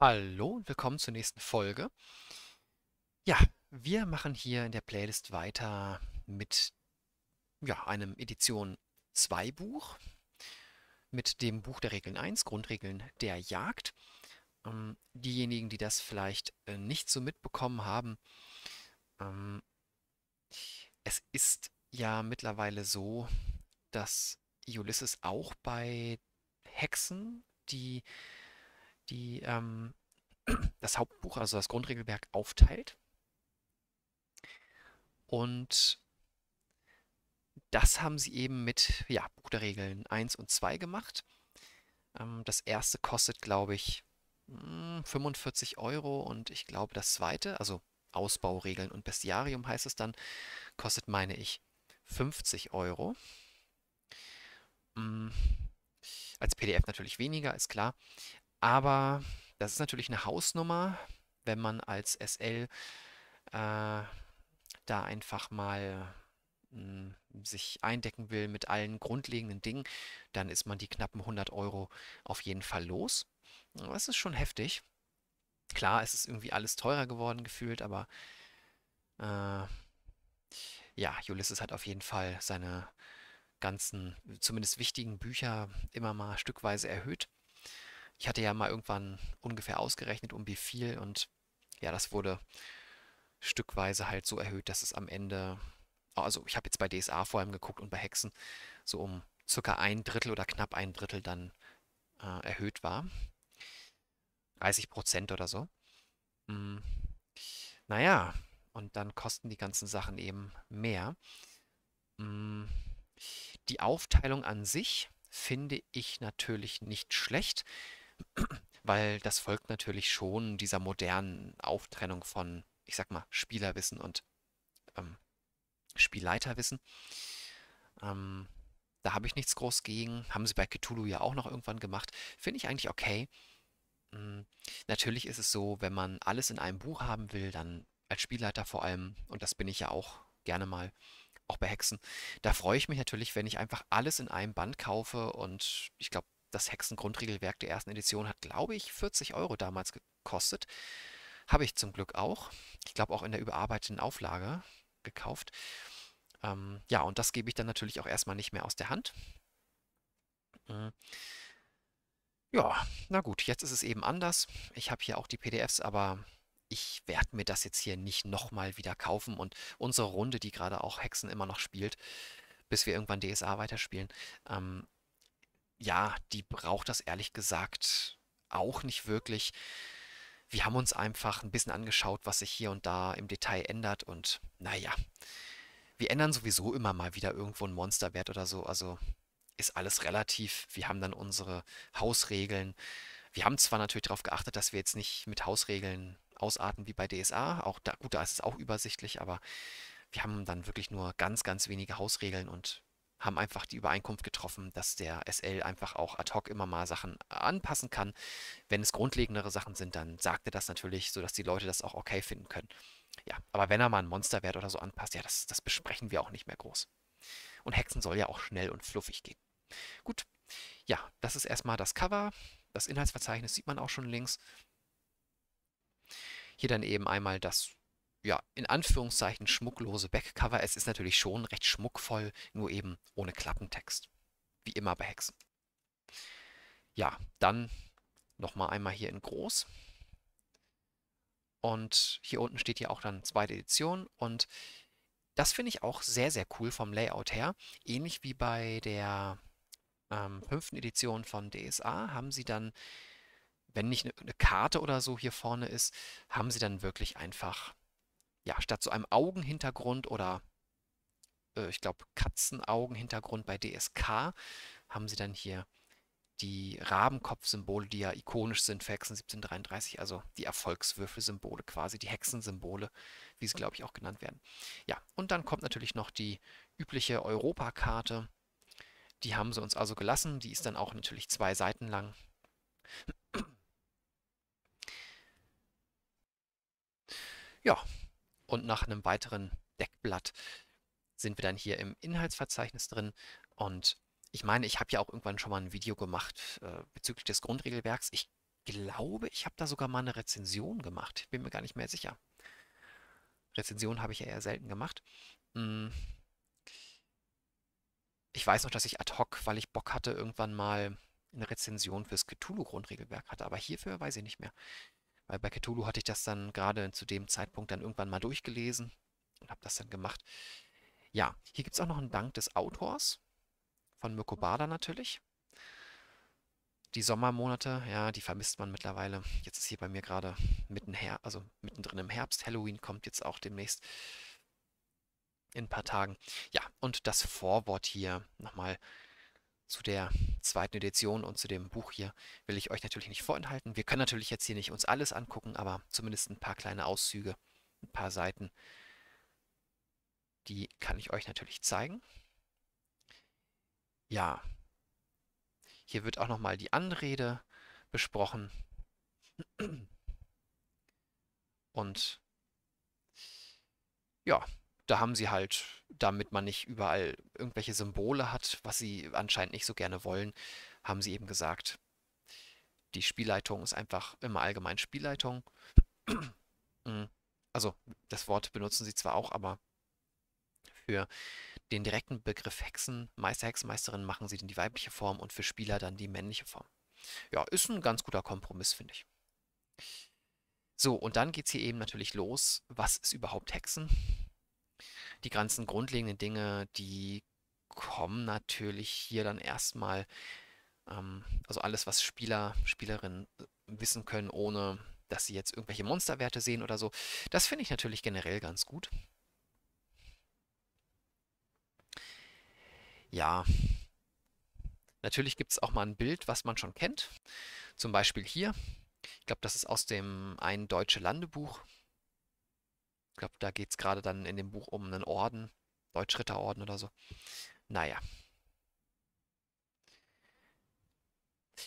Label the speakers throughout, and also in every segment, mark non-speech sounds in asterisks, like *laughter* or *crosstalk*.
Speaker 1: Hallo und willkommen zur nächsten Folge. Ja, wir machen hier in der Playlist weiter mit ja, einem Edition 2 Buch, mit dem Buch der Regeln 1, Grundregeln der Jagd. Ähm, diejenigen, die das vielleicht äh, nicht so mitbekommen haben, ähm, es ist ja mittlerweile so, dass Ulysses auch bei Hexen, die die, ähm, *clears throat* das Hauptbuch, also das Grundregelwerk, aufteilt. Und das haben sie eben mit ja, Buch der Regeln 1 und 2 gemacht. Ähm, das erste kostet, glaube ich, 45 hm, Euro und ich glaube, das zweite, also Ausbauregeln und Bestiarium heißt es dann, kostet, meine ich, 50 Euro. Hm, als PDF natürlich weniger, ist klar. Aber das ist natürlich eine Hausnummer, wenn man als SL äh, da einfach mal hm, sich eindecken will mit allen grundlegenden Dingen, dann ist man die knappen 100 Euro auf jeden Fall los. Das ist schon heftig. Klar, es ist irgendwie alles teurer geworden gefühlt, aber äh, ja, Ulysses hat auf jeden Fall seine ganzen, zumindest wichtigen Bücher immer mal stückweise erhöht. Ich hatte ja mal irgendwann ungefähr ausgerechnet, um wie viel und ja, das wurde stückweise halt so erhöht, dass es am Ende, also ich habe jetzt bei DSA vor allem geguckt und bei Hexen, so um circa ein Drittel oder knapp ein Drittel dann äh, erhöht war. 30 Prozent oder so. Hm. Naja, und dann kosten die ganzen Sachen eben mehr. Hm. Die Aufteilung an sich finde ich natürlich nicht schlecht weil das folgt natürlich schon dieser modernen Auftrennung von, ich sag mal, Spielerwissen und ähm, Spielleiterwissen. Ähm, da habe ich nichts groß gegen. Haben sie bei Cthulhu ja auch noch irgendwann gemacht. Finde ich eigentlich okay. Ähm, natürlich ist es so, wenn man alles in einem Buch haben will, dann als Spielleiter vor allem, und das bin ich ja auch gerne mal, auch bei Hexen, da freue ich mich natürlich, wenn ich einfach alles in einem Band kaufe und ich glaube, das Hexengrundregelwerk der ersten Edition hat, glaube ich, 40 Euro damals gekostet. Habe ich zum Glück auch. Ich glaube auch in der überarbeiteten Auflage gekauft. Ähm, ja, und das gebe ich dann natürlich auch erstmal nicht mehr aus der Hand. Mhm. Ja, na gut, jetzt ist es eben anders. Ich habe hier auch die PDFs, aber ich werde mir das jetzt hier nicht nochmal wieder kaufen und unsere Runde, die gerade auch Hexen immer noch spielt, bis wir irgendwann DSA weiterspielen, ähm, ja, die braucht das ehrlich gesagt auch nicht wirklich. Wir haben uns einfach ein bisschen angeschaut, was sich hier und da im Detail ändert und naja, wir ändern sowieso immer mal wieder irgendwo einen Monsterwert oder so, also ist alles relativ. Wir haben dann unsere Hausregeln. Wir haben zwar natürlich darauf geachtet, dass wir jetzt nicht mit Hausregeln ausarten wie bei DSA, auch da, gut, da ist es auch übersichtlich, aber wir haben dann wirklich nur ganz, ganz wenige Hausregeln und haben einfach die Übereinkunft getroffen, dass der SL einfach auch ad hoc immer mal Sachen anpassen kann. Wenn es grundlegendere Sachen sind, dann sagt er das natürlich, sodass die Leute das auch okay finden können. Ja, aber wenn er mal einen Monsterwert oder so anpasst, ja, das, das besprechen wir auch nicht mehr groß. Und Hexen soll ja auch schnell und fluffig gehen. Gut, ja, das ist erstmal das Cover. Das Inhaltsverzeichnis sieht man auch schon links. Hier dann eben einmal das ja, in Anführungszeichen schmucklose Backcover. Es ist natürlich schon recht schmuckvoll, nur eben ohne Klappentext. Wie immer bei Hexen. Ja, dann nochmal einmal hier in groß. Und hier unten steht ja auch dann zweite Edition. Und das finde ich auch sehr, sehr cool vom Layout her. Ähnlich wie bei der ähm, fünften Edition von DSA haben sie dann, wenn nicht eine ne Karte oder so hier vorne ist, haben sie dann wirklich einfach ja, statt so einem Augenhintergrund oder äh, ich glaube Katzenaugenhintergrund bei DSK haben sie dann hier die Rabenkopf-Symbole, die ja ikonisch sind für Hexen 1733, also die Erfolgswürfelsymbole quasi, die Hexensymbole, wie sie glaube ich auch genannt werden. Ja, und dann kommt natürlich noch die übliche Europakarte. Die haben sie uns also gelassen, die ist dann auch natürlich zwei Seiten lang. Ja, und nach einem weiteren Deckblatt sind wir dann hier im Inhaltsverzeichnis drin und ich meine, ich habe ja auch irgendwann schon mal ein Video gemacht äh, bezüglich des Grundregelwerks. Ich glaube, ich habe da sogar mal eine Rezension gemacht. Ich bin mir gar nicht mehr sicher. Rezension habe ich ja eher selten gemacht. Hm. Ich weiß noch, dass ich ad hoc, weil ich Bock hatte, irgendwann mal eine Rezension fürs Cthulhu-Grundregelwerk hatte, aber hierfür weiß ich nicht mehr. Weil bei Cthulhu hatte ich das dann gerade zu dem Zeitpunkt dann irgendwann mal durchgelesen und habe das dann gemacht. Ja, hier gibt es auch noch einen Dank des Autors, von Mirko Bader natürlich. Die Sommermonate, ja, die vermisst man mittlerweile. Jetzt ist hier bei mir gerade mitten her, also mittendrin im Herbst. Halloween kommt jetzt auch demnächst in ein paar Tagen. Ja, und das Vorwort hier nochmal zu der zweiten Edition und zu dem Buch hier will ich euch natürlich nicht vorenthalten. Wir können natürlich jetzt hier nicht uns alles angucken, aber zumindest ein paar kleine Auszüge, ein paar Seiten, die kann ich euch natürlich zeigen. Ja, hier wird auch nochmal die Anrede besprochen. Und ja, da haben sie halt, damit man nicht überall irgendwelche Symbole hat, was sie anscheinend nicht so gerne wollen, haben sie eben gesagt, die Spielleitung ist einfach immer allgemein Spielleitung. Mm, also das Wort benutzen sie zwar auch, aber für den direkten Begriff Hexen, Meister, Hexenmeisterin machen sie dann die weibliche Form und für Spieler dann die männliche Form. Ja, ist ein ganz guter Kompromiss, finde ich. So, und dann geht es hier eben natürlich los. Was ist überhaupt Hexen? die ganzen grundlegenden Dinge, die kommen natürlich hier dann erstmal, ähm, also alles, was Spieler, Spielerinnen wissen können, ohne dass sie jetzt irgendwelche Monsterwerte sehen oder so. Das finde ich natürlich generell ganz gut. Ja, natürlich gibt es auch mal ein Bild, was man schon kennt. Zum Beispiel hier. Ich glaube, das ist aus dem Ein deutsche Landebuch. Ich glaube, da geht es gerade dann in dem Buch um einen Orden, Deutschritterorden oder so. Naja.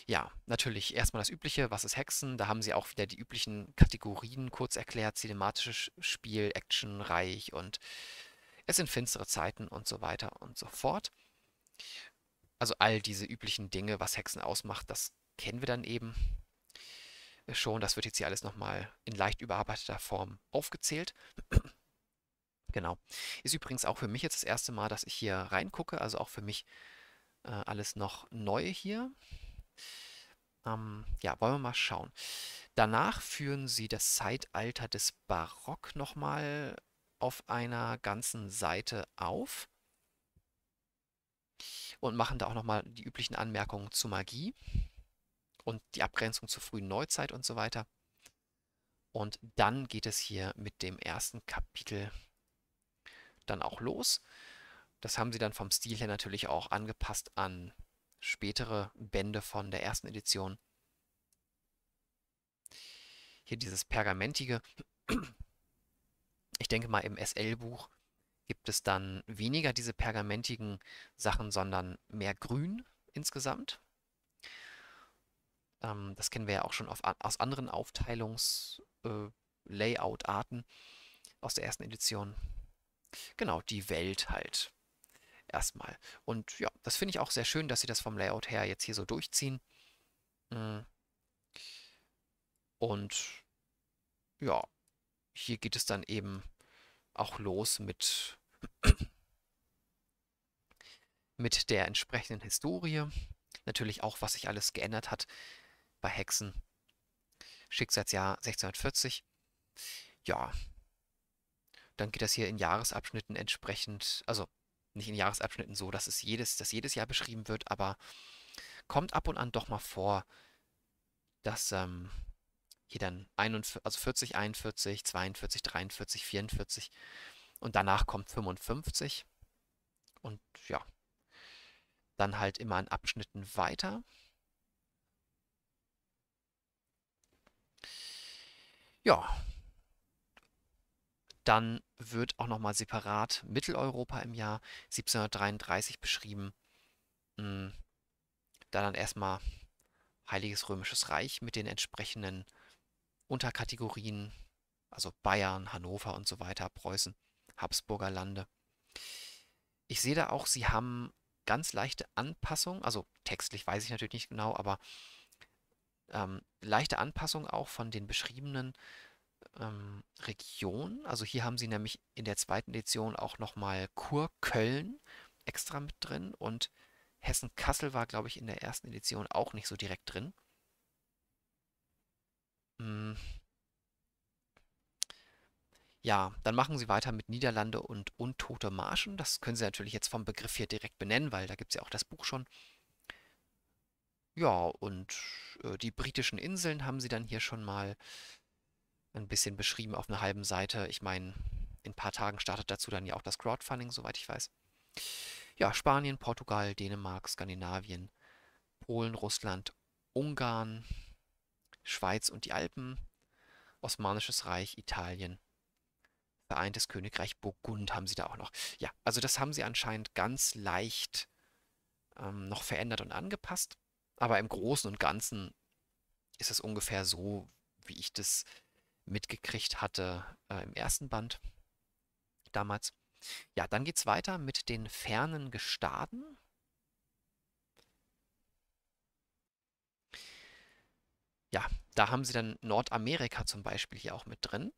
Speaker 1: Ja, natürlich erstmal das Übliche, was ist Hexen? Da haben sie auch wieder die üblichen Kategorien kurz erklärt, cinematisches Spiel, actionreich und es sind finstere Zeiten und so weiter und so fort. Also all diese üblichen Dinge, was Hexen ausmacht, das kennen wir dann eben schon. Das wird jetzt hier alles nochmal in leicht überarbeiteter Form aufgezählt. *clears throat* genau. Ist übrigens auch für mich jetzt das erste Mal, dass ich hier reingucke. Also auch für mich äh, alles noch neu hier. Ähm, ja, wollen wir mal schauen. Danach führen sie das Zeitalter des Barock nochmal auf einer ganzen Seite auf und machen da auch nochmal die üblichen Anmerkungen zu Magie und die Abgrenzung zur frühen Neuzeit und so weiter. Und dann geht es hier mit dem ersten Kapitel dann auch los. Das haben sie dann vom Stil her natürlich auch angepasst an spätere Bände von der ersten Edition. Hier dieses pergamentige. Ich denke mal, im SL-Buch gibt es dann weniger diese pergamentigen Sachen, sondern mehr Grün insgesamt. Ähm, das kennen wir ja auch schon auf, aus anderen Aufteilungs-Layout-Arten äh, aus der ersten Edition. Genau, die Welt halt. Erstmal. Und ja, das finde ich auch sehr schön, dass sie das vom Layout her jetzt hier so durchziehen. Mhm. Und ja, hier geht es dann eben auch los mit, *clears throat* mit der entsprechenden Historie. Natürlich auch, was sich alles geändert hat bei Hexen. Schicksalsjahr 1640. Ja. Dann geht das hier in Jahresabschnitten entsprechend, also nicht in Jahresabschnitten so, dass es jedes, dass jedes Jahr beschrieben wird, aber kommt ab und an doch mal vor, dass ähm, hier dann 41, also 40, 41, 42, 43, 44 und danach kommt 55 und ja, dann halt immer in Abschnitten weiter. Ja, dann wird auch nochmal separat Mitteleuropa im Jahr 1733 beschrieben. Hm. Da dann erstmal Heiliges Römisches Reich mit den entsprechenden Unterkategorien, also Bayern, Hannover und so weiter, Preußen, Habsburger Lande. Ich sehe da auch, sie haben ganz leichte Anpassungen, also textlich weiß ich natürlich nicht genau, aber ähm, leichte Anpassung auch von den beschriebenen ähm, Regionen. Also hier haben sie nämlich in der zweiten Edition auch nochmal Kurköln extra mit drin und Hessen-Kassel war, glaube ich, in der ersten Edition auch nicht so direkt drin. Hm. Ja, dann machen sie weiter mit Niederlande und untote Marschen. Das können sie natürlich jetzt vom Begriff hier direkt benennen, weil da gibt es ja auch das Buch schon. Ja, und äh, die britischen Inseln haben sie dann hier schon mal ein bisschen beschrieben auf einer halben Seite. Ich meine, in ein paar Tagen startet dazu dann ja auch das Crowdfunding, soweit ich weiß. Ja, Spanien, Portugal, Dänemark, Skandinavien, Polen, Russland, Ungarn, Schweiz und die Alpen, Osmanisches Reich, Italien, Vereintes Königreich Burgund haben sie da auch noch. Ja, also das haben sie anscheinend ganz leicht ähm, noch verändert und angepasst. Aber im Großen und Ganzen ist es ungefähr so, wie ich das mitgekriegt hatte äh, im ersten Band damals. Ja, dann geht es weiter mit den fernen Gestaden. Ja, da haben sie dann Nordamerika zum Beispiel hier auch mit drin.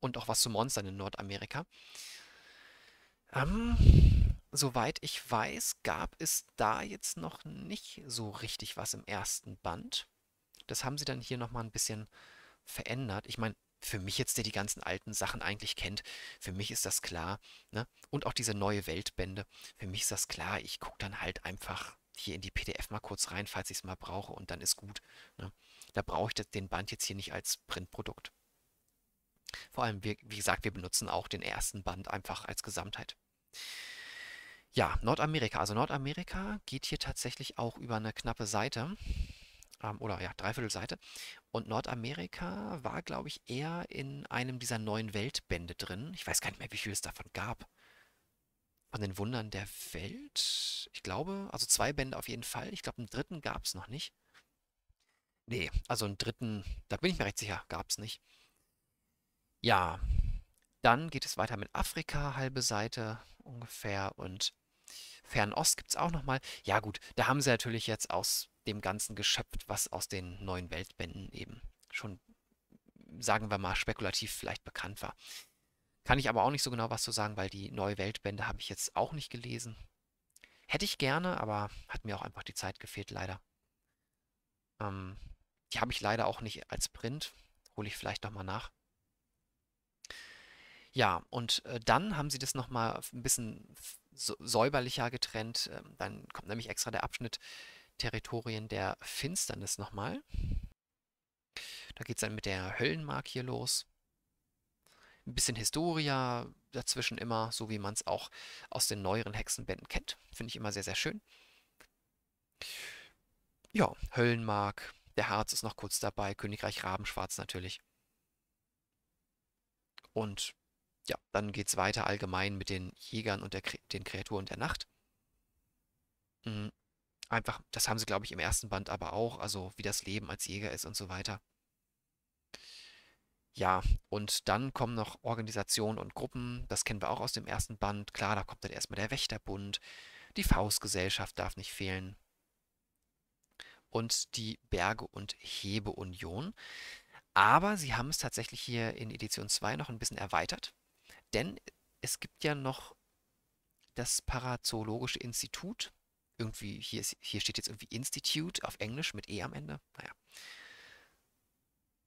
Speaker 1: Und auch was zu Monstern in Nordamerika. Ähm, soweit ich weiß, gab es da jetzt noch nicht so richtig was im ersten Band. Das haben sie dann hier nochmal ein bisschen verändert. Ich meine, für mich jetzt, der die ganzen alten Sachen eigentlich kennt, für mich ist das klar. Ne? Und auch diese neue Weltbände, für mich ist das klar. Ich gucke dann halt einfach hier in die PDF mal kurz rein, falls ich es mal brauche und dann ist gut. Ne? Da brauche ich den Band jetzt hier nicht als Printprodukt. Vor allem, wie, wie gesagt, wir benutzen auch den ersten Band einfach als Gesamtheit. Ja, Nordamerika. Also Nordamerika geht hier tatsächlich auch über eine knappe Seite ähm, oder ja, dreiviertel Seite. Und Nordamerika war, glaube ich, eher in einem dieser neuen Weltbände drin. Ich weiß gar nicht mehr, wie viel es davon gab. Von den Wundern der Welt? Ich glaube, also zwei Bände auf jeden Fall. Ich glaube, einen dritten gab es noch nicht. Nee, also einen dritten, da bin ich mir recht sicher, gab es nicht. Ja, dann geht es weiter mit Afrika, halbe Seite ungefähr und Fernost gibt es auch nochmal. Ja gut, da haben sie natürlich jetzt aus dem Ganzen geschöpft, was aus den neuen Weltbänden eben schon, sagen wir mal, spekulativ vielleicht bekannt war. Kann ich aber auch nicht so genau was zu sagen, weil die neue Weltbände habe ich jetzt auch nicht gelesen. Hätte ich gerne, aber hat mir auch einfach die Zeit gefehlt, leider. Ähm, die habe ich leider auch nicht als Print. Hole ich vielleicht nochmal nach. Ja, und äh, dann haben sie das nochmal ein bisschen säuberlicher getrennt. Ähm, dann kommt nämlich extra der Abschnitt Territorien der Finsternis nochmal. Da geht es dann mit der Höllenmark hier los. Ein bisschen Historia dazwischen immer, so wie man es auch aus den neueren Hexenbänden kennt. Finde ich immer sehr, sehr schön. Ja, Höllenmark, der Harz ist noch kurz dabei, Königreich Rabenschwarz natürlich. Und ja, dann geht es weiter allgemein mit den Jägern und der, den Kreaturen der Nacht. Mhm. Einfach, das haben sie, glaube ich, im ersten Band aber auch, also wie das Leben als Jäger ist und so weiter. Ja, und dann kommen noch Organisationen und Gruppen, das kennen wir auch aus dem ersten Band. Klar, da kommt dann erstmal der Wächterbund, die Faustgesellschaft darf nicht fehlen und die Berge- und Hebeunion. Aber sie haben es tatsächlich hier in Edition 2 noch ein bisschen erweitert. Denn es gibt ja noch das Parazoologische Institut. Irgendwie, hier, ist, hier steht jetzt irgendwie Institute auf Englisch mit E am Ende.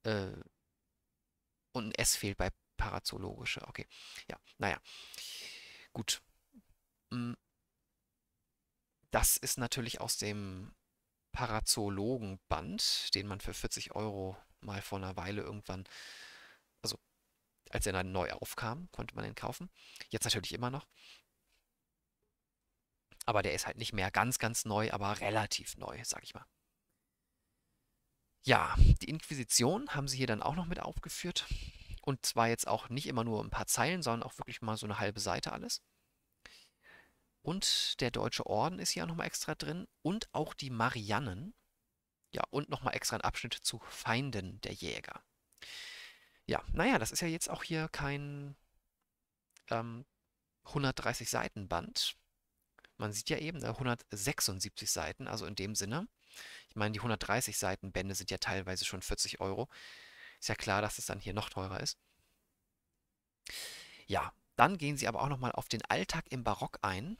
Speaker 1: Naja. Äh, und ein S fehlt bei Parazoologische. Okay. Ja, naja. Gut. Hm. Das ist natürlich aus dem Parazoologenband, den man für 40 Euro mal vor einer Weile irgendwann als er dann neu aufkam, konnte man ihn kaufen. Jetzt natürlich immer noch. Aber der ist halt nicht mehr ganz, ganz neu, aber relativ neu, sag ich mal. Ja, die Inquisition haben sie hier dann auch noch mit aufgeführt. Und zwar jetzt auch nicht immer nur ein paar Zeilen, sondern auch wirklich mal so eine halbe Seite alles. Und der Deutsche Orden ist hier auch nochmal extra drin. Und auch die Mariannen. Ja, und nochmal extra ein Abschnitt zu Feinden der Jäger. Ja, naja, das ist ja jetzt auch hier kein ähm, 130 Seiten Band. Man sieht ja eben, 176 ne, Seiten, also in dem Sinne. Ich meine, die 130 Seiten Bände sind ja teilweise schon 40 Euro. Ist ja klar, dass es das dann hier noch teurer ist. Ja, dann gehen sie aber auch nochmal auf den Alltag im Barock ein.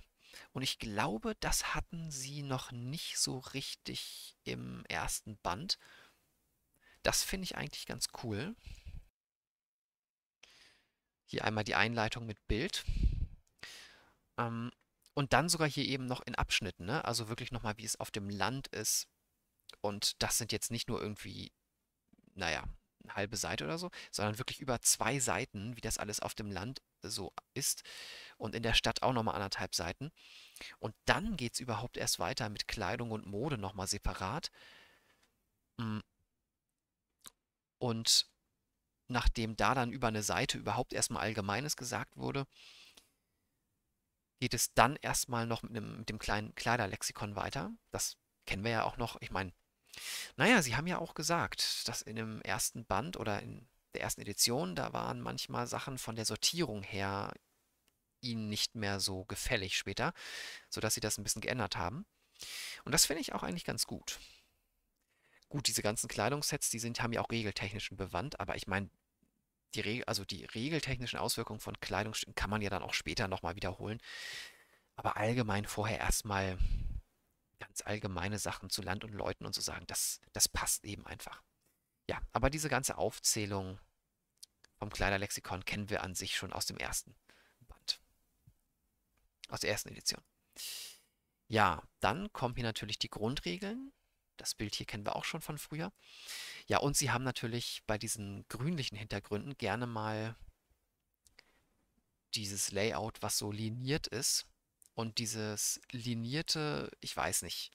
Speaker 1: Und ich glaube, das hatten sie noch nicht so richtig im ersten Band. Das finde ich eigentlich ganz cool. Hier einmal die Einleitung mit Bild. Ähm, und dann sogar hier eben noch in Abschnitten, ne? also wirklich nochmal, wie es auf dem Land ist. Und das sind jetzt nicht nur irgendwie, naja, eine halbe Seite oder so, sondern wirklich über zwei Seiten, wie das alles auf dem Land so ist. Und in der Stadt auch nochmal anderthalb Seiten. Und dann geht es überhaupt erst weiter mit Kleidung und Mode nochmal separat. Mm. Und nachdem da dann über eine Seite überhaupt erstmal Allgemeines gesagt wurde, geht es dann erstmal noch mit, einem, mit dem kleinen Kleiderlexikon weiter. Das kennen wir ja auch noch. Ich meine, naja, Sie haben ja auch gesagt, dass in dem ersten Band oder in der ersten Edition, da waren manchmal Sachen von der Sortierung her Ihnen nicht mehr so gefällig später, sodass Sie das ein bisschen geändert haben. Und das finde ich auch eigentlich ganz gut. Gut, diese ganzen Kleidungssets, die sind, haben ja auch regeltechnischen Bewand, aber ich meine, die, Re also die regeltechnischen Auswirkungen von Kleidungsstücken kann man ja dann auch später nochmal wiederholen. Aber allgemein vorher erstmal ganz allgemeine Sachen zu Land und Leuten und zu so sagen, das, das passt eben einfach. Ja, aber diese ganze Aufzählung vom Kleiderlexikon kennen wir an sich schon aus dem ersten Band. Aus der ersten Edition. Ja, dann kommen hier natürlich die Grundregeln. Das Bild hier kennen wir auch schon von früher. Ja, und sie haben natürlich bei diesen grünlichen Hintergründen gerne mal dieses Layout, was so liniert ist. Und dieses linierte, ich weiß nicht.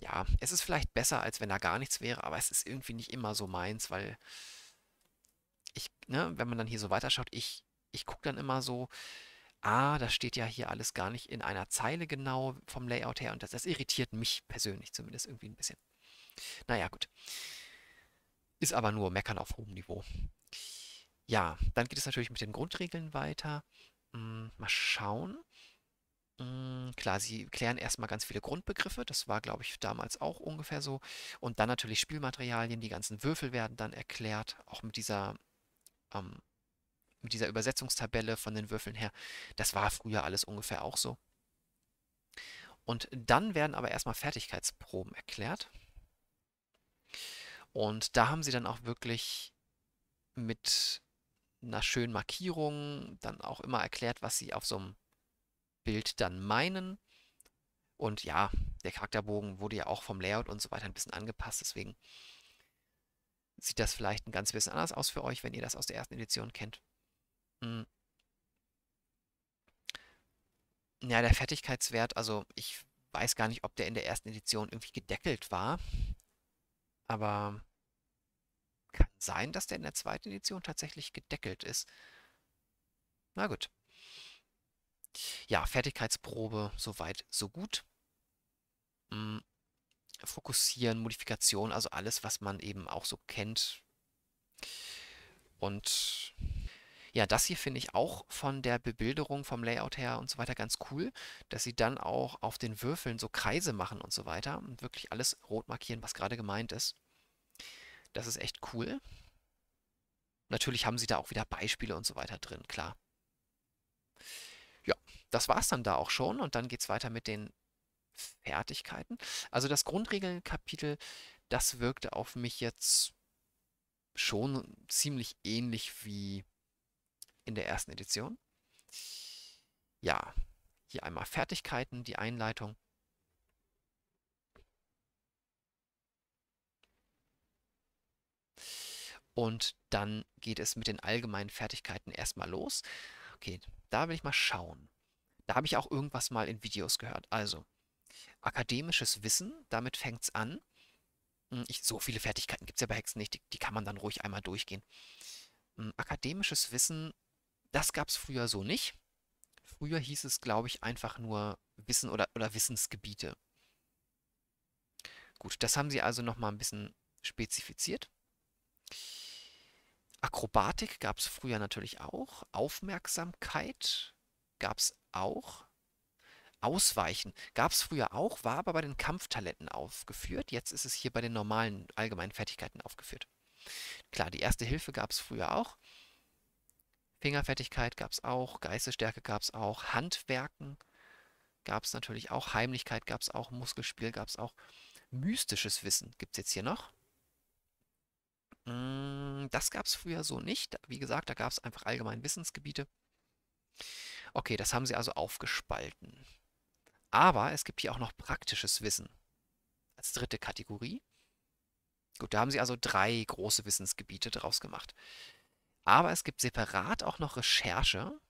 Speaker 1: Ja, es ist vielleicht besser, als wenn da gar nichts wäre, aber es ist irgendwie nicht immer so meins, weil ich, ne, wenn man dann hier so weiterschaut, ich, ich gucke dann immer so, ah, das steht ja hier alles gar nicht in einer Zeile genau vom Layout her und das, das irritiert mich persönlich zumindest irgendwie ein bisschen. Naja, gut. Ist aber nur Meckern auf hohem Niveau. Ja, dann geht es natürlich mit den Grundregeln weiter. Hm, mal schauen. Hm, klar, sie klären erstmal ganz viele Grundbegriffe. Das war, glaube ich, damals auch ungefähr so. Und dann natürlich Spielmaterialien. Die ganzen Würfel werden dann erklärt. Auch mit dieser, ähm, mit dieser Übersetzungstabelle von den Würfeln her. Das war früher alles ungefähr auch so. Und dann werden aber erstmal Fertigkeitsproben erklärt. Und da haben sie dann auch wirklich mit einer schönen Markierung dann auch immer erklärt, was sie auf so einem Bild dann meinen. Und ja, der Charakterbogen wurde ja auch vom Layout und so weiter ein bisschen angepasst, deswegen sieht das vielleicht ein ganz bisschen anders aus für euch, wenn ihr das aus der ersten Edition kennt. Hm. Ja, der Fertigkeitswert, also ich weiß gar nicht, ob der in der ersten Edition irgendwie gedeckelt war, aber sein, dass der in der zweiten Edition tatsächlich gedeckelt ist. Na gut. Ja, Fertigkeitsprobe, soweit, so gut. Hm, Fokussieren, Modifikation, also alles, was man eben auch so kennt. Und ja, das hier finde ich auch von der Bebilderung, vom Layout her und so weiter ganz cool, dass sie dann auch auf den Würfeln so Kreise machen und so weiter und wirklich alles rot markieren, was gerade gemeint ist. Das ist echt cool. Natürlich haben sie da auch wieder Beispiele und so weiter drin, klar. Ja, das war's dann da auch schon und dann geht's weiter mit den Fertigkeiten. Also das Grundregelkapitel, das wirkte auf mich jetzt schon ziemlich ähnlich wie in der ersten Edition. Ja, hier einmal Fertigkeiten, die Einleitung. Und dann geht es mit den allgemeinen Fertigkeiten erstmal los. Okay, da will ich mal schauen. Da habe ich auch irgendwas mal in Videos gehört. Also, akademisches Wissen, damit fängt es an. Hm, ich, so viele Fertigkeiten gibt es ja bei Hexen nicht, die, die, kann man dann ruhig einmal durchgehen. Hm, akademisches Wissen, das gab es früher so nicht. Früher hieß es, glaube ich, einfach nur Wissen oder, oder Wissensgebiete. Gut, das haben sie also nochmal ein bisschen spezifiziert. Akrobatik gab es früher natürlich auch. Aufmerksamkeit gab es auch. Ausweichen gab es früher auch, war aber bei den Kampftalenten aufgeführt. Jetzt ist es hier bei den normalen allgemeinen Fertigkeiten aufgeführt. Klar, die erste Hilfe gab es früher auch. Fingerfertigkeit gab es auch, Geistesstärke gab es auch, Handwerken gab es natürlich auch, Heimlichkeit gab es auch, Muskelspiel gab es auch. Mystisches Wissen gibt es jetzt hier noch. Hm das gab es früher so nicht. Wie gesagt, da gab es einfach allgemein Wissensgebiete. Okay, das haben sie also aufgespalten. Aber es gibt hier auch noch praktisches Wissen als dritte Kategorie. Gut, da haben sie also drei große Wissensgebiete draus gemacht. Aber es gibt separat auch noch Recherche.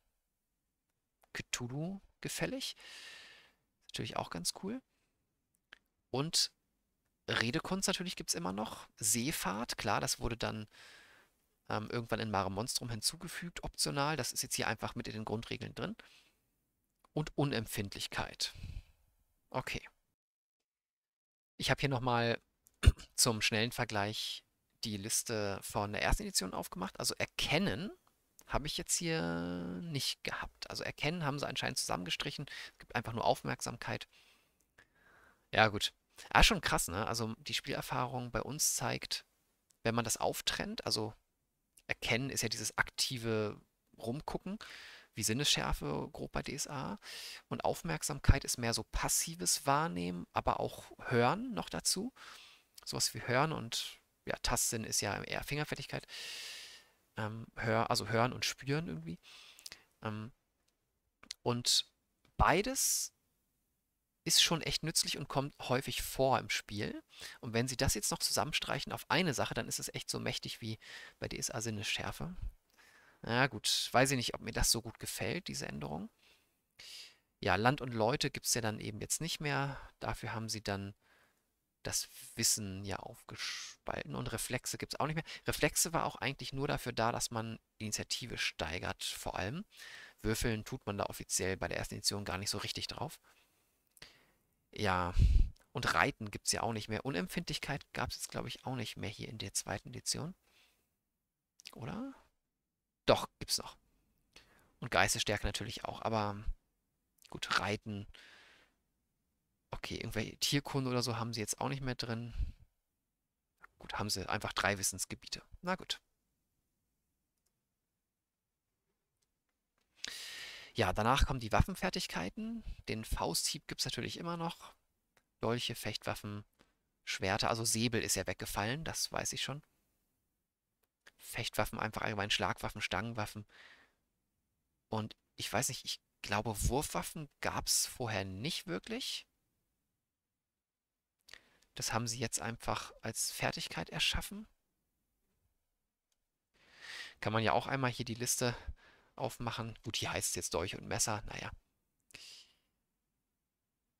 Speaker 1: Cthulhu gefällig. Natürlich auch ganz cool. Und Redekunst natürlich gibt es immer noch. Seefahrt, klar, das wurde dann ähm, irgendwann in Mare Monstrum hinzugefügt, optional. Das ist jetzt hier einfach mit in den Grundregeln drin. Und Unempfindlichkeit. Okay. Ich habe hier nochmal *clears throat* zum schnellen Vergleich die Liste von der ersten Edition aufgemacht. Also erkennen habe ich jetzt hier nicht gehabt. Also erkennen haben sie anscheinend zusammengestrichen. Es gibt einfach nur Aufmerksamkeit. Ja, gut. Ah, schon krass, ne? Also die Spielerfahrung bei uns zeigt, wenn man das auftrennt, also Erkennen ist ja dieses aktive Rumgucken, wie Sinnesschärfe grob bei DSA. Und Aufmerksamkeit ist mehr so passives Wahrnehmen, aber auch Hören noch dazu. Sowas wie Hören und ja, Tastsinn ist ja eher Fingerfertigkeit. Ähm, hör, also Hören und Spüren irgendwie. Ähm, und beides ist schon echt nützlich und kommt häufig vor im Spiel. Und wenn sie das jetzt noch zusammenstreichen auf eine Sache, dann ist es echt so mächtig wie bei DSA Sinnesschärfe. Na gut, weiß ich nicht, ob mir das so gut gefällt, diese Änderung. Ja, Land und Leute gibt es ja dann eben jetzt nicht mehr. Dafür haben sie dann das Wissen ja aufgespalten und Reflexe gibt es auch nicht mehr. Reflexe war auch eigentlich nur dafür da, dass man Initiative steigert, vor allem. Würfeln tut man da offiziell bei der ersten Edition gar nicht so richtig drauf ja, und Reiten gibt es ja auch nicht mehr. Unempfindlichkeit gab es jetzt, glaube ich, auch nicht mehr hier in der zweiten Edition. Oder? Doch, gibt es noch. Und Geistesstärke natürlich auch, aber gut, Reiten. Okay, irgendwelche Tierkunde oder so haben sie jetzt auch nicht mehr drin. Gut, haben sie einfach drei Wissensgebiete. Na gut. Ja, danach kommen die Waffenfertigkeiten. Den Fausthieb gibt es natürlich immer noch. Dolche, Fechtwaffen, Schwerter. Also Säbel ist ja weggefallen, das weiß ich schon. Fechtwaffen, einfach allgemein Schlagwaffen, Stangenwaffen. Und ich weiß nicht, ich glaube, Wurfwaffen gab es vorher nicht wirklich. Das haben sie jetzt einfach als Fertigkeit erschaffen. Kann man ja auch einmal hier die Liste aufmachen. Gut, hier heißt es jetzt Dolch und Messer, naja.